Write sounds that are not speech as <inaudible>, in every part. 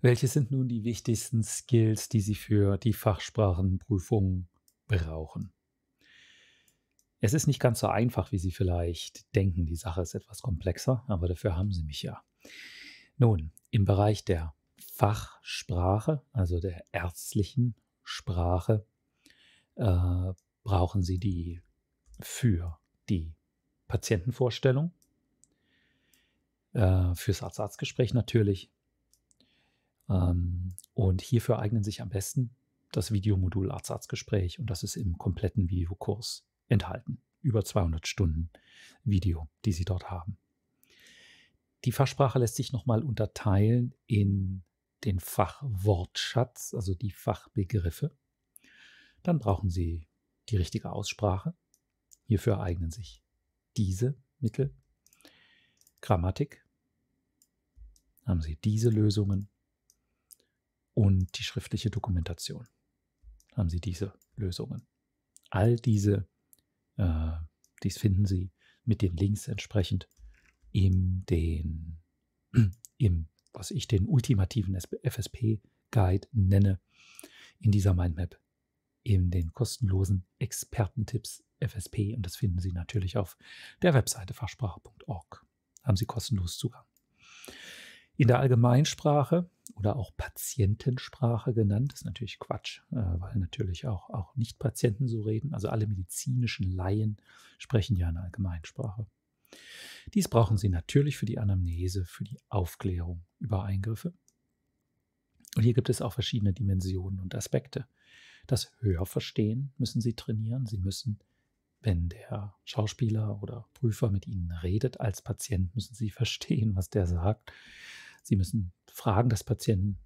Welche sind nun die wichtigsten Skills, die Sie für die Fachsprachenprüfung brauchen? Es ist nicht ganz so einfach, wie Sie vielleicht denken. Die Sache ist etwas komplexer, aber dafür haben Sie mich ja. Nun, im Bereich der Fachsprache, also der ärztlichen Sprache, äh, brauchen Sie die für die Patientenvorstellung, äh, fürs Arzt-Arzt-Gespräch natürlich, ähm, und hierfür eignen sich am besten das Videomodul Arzt-Arzt-Gespräch und das ist im kompletten Videokurs enthalten. Über 200 Stunden Video, die Sie dort haben. Die Fachsprache lässt sich nochmal unterteilen in den Fachwortschatz, also die Fachbegriffe. Dann brauchen Sie die richtige Aussprache. Hierfür eignen sich diese Mittel. Grammatik. Haben Sie diese Lösungen und die schriftliche Dokumentation haben Sie diese Lösungen. All diese, äh, dies finden Sie mit den Links entsprechend in den, <clears throat> im, was ich den ultimativen FSP-Guide nenne, in dieser Mindmap, in den kostenlosen Expertentipps FSP und das finden Sie natürlich auf der Webseite fachsprache.org. Haben Sie kostenlos Zugang in der Allgemeinsprache oder auch Patientensprache genannt. Das ist natürlich Quatsch, äh, weil natürlich auch, auch Nicht-Patienten so reden. Also alle medizinischen Laien sprechen ja in Allgemeinsprache. Dies brauchen Sie natürlich für die Anamnese, für die Aufklärung über Eingriffe. Und hier gibt es auch verschiedene Dimensionen und Aspekte. Das Hörverstehen müssen Sie trainieren. Sie müssen, wenn der Schauspieler oder Prüfer mit Ihnen redet als Patient, müssen Sie <laughs> verstehen, was der sagt. Sie müssen Fragen des Patienten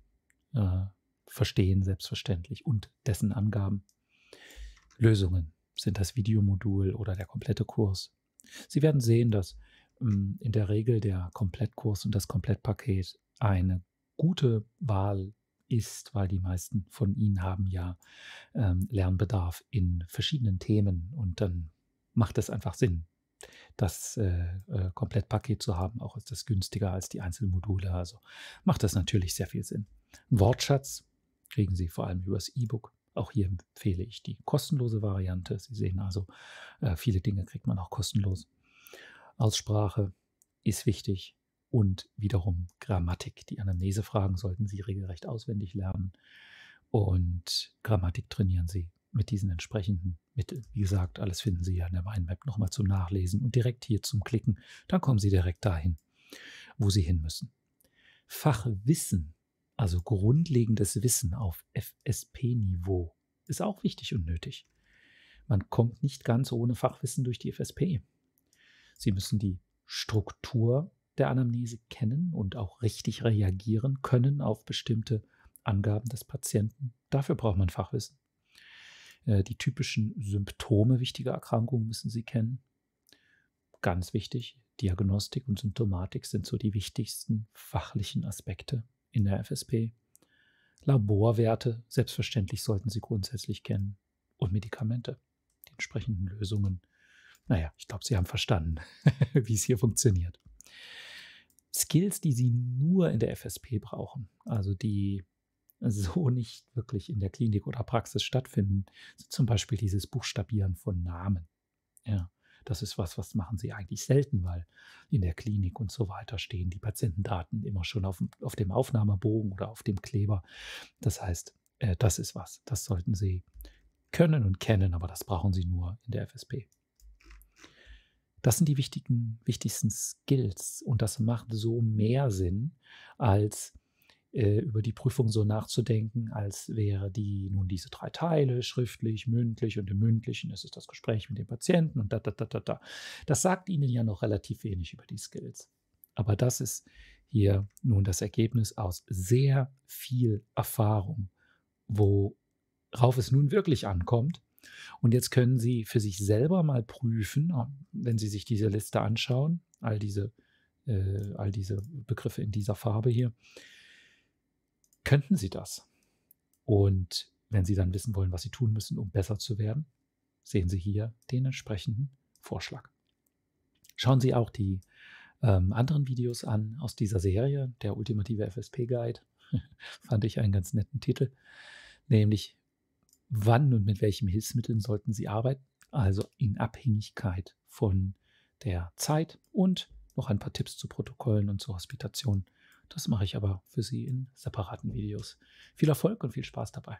äh, verstehen, selbstverständlich, und dessen Angaben. Lösungen sind das Videomodul oder der komplette Kurs. Sie werden sehen, dass ähm, in der Regel der Komplettkurs und das Komplettpaket eine gute Wahl ist, weil die meisten von Ihnen haben ja ähm, Lernbedarf in verschiedenen Themen und dann macht es einfach Sinn, das äh, äh, Komplettpaket zu haben. Auch ist das günstiger als die Einzelmodule. Also macht das natürlich sehr viel Sinn. Ein Wortschatz kriegen Sie vor allem übers E-Book. Auch hier empfehle ich die kostenlose Variante. Sie sehen also, äh, viele Dinge kriegt man auch kostenlos. Aussprache ist wichtig und wiederum Grammatik. Die Anamnesefragen sollten Sie regelrecht auswendig lernen und Grammatik trainieren Sie mit diesen entsprechenden Mitteln. Wie gesagt, alles finden Sie ja in der Mindmap nochmal zum Nachlesen und direkt hier zum Klicken. Dann kommen Sie direkt dahin, wo Sie hin müssen. Fachwissen, also grundlegendes Wissen auf FSP-Niveau, ist auch wichtig und nötig. Man kommt nicht ganz ohne Fachwissen durch die FSP. Sie müssen die Struktur der Anamnese kennen und auch richtig reagieren können auf bestimmte Angaben des Patienten. Dafür braucht man Fachwissen. Äh, die typischen Symptome wichtiger Erkrankungen müssen Sie kennen. Ganz wichtig, Diagnostik und Symptomatik sind so die wichtigsten fachlichen Aspekte in der FSP. Laborwerte, selbstverständlich, sollten Sie grundsätzlich kennen. Und Medikamente, die entsprechenden Lösungen. Naja, ich glaube, Sie haben verstanden, <laughs> wie es hier funktioniert. Skills, die Sie nur in der FSP brauchen, also die so nicht wirklich in der Klinik oder Praxis stattfinden. So zum Beispiel dieses Buchstabieren von Namen. Ja, das ist was, was machen sie eigentlich selten, weil in der Klinik und so weiter stehen die Patientendaten immer schon auf, auf dem Aufnahmebogen oder auf dem Kleber. Das heißt, äh, das ist was, das sollten sie können und kennen, aber das brauchen sie nur in der FSP. Das sind die wichtigen, wichtigsten Skills und das macht so mehr Sinn, als äh, über die Prüfung so nachzudenken, als wäre die nun diese drei Teile, schriftlich, mündlich und im mündlichen ist es das Gespräch mit dem Patienten und da, da, da, da, da. Das sagt Ihnen ja noch relativ wenig über die Skills. Aber das ist hier nun das Ergebnis aus sehr viel Erfahrung, worauf es nun wirklich ankommt. Und jetzt können Sie für sich selber mal prüfen, ah, wenn Sie sich diese Liste anschauen, all diese, äh, all diese Begriffe in dieser Farbe hier, könnten sie das. Und wenn sie dann wissen wollen, was sie tun müssen, um besser zu werden, sehen sie hier den entsprechenden Vorschlag. Schauen Sie auch die ähm, anderen Videos an aus dieser Serie, der ultimative FSP-Guide. <laughs> Fand ich einen ganz netten Titel, nämlich wann und mit welchen Hilfsmitteln sollten Sie arbeiten, also in Abhängigkeit von der Zeit und noch ein paar Tipps zu Protokollen und zur Hospitation. Das mache ich aber für Sie in separaten Videos. Viel Erfolg und viel Spaß dabei.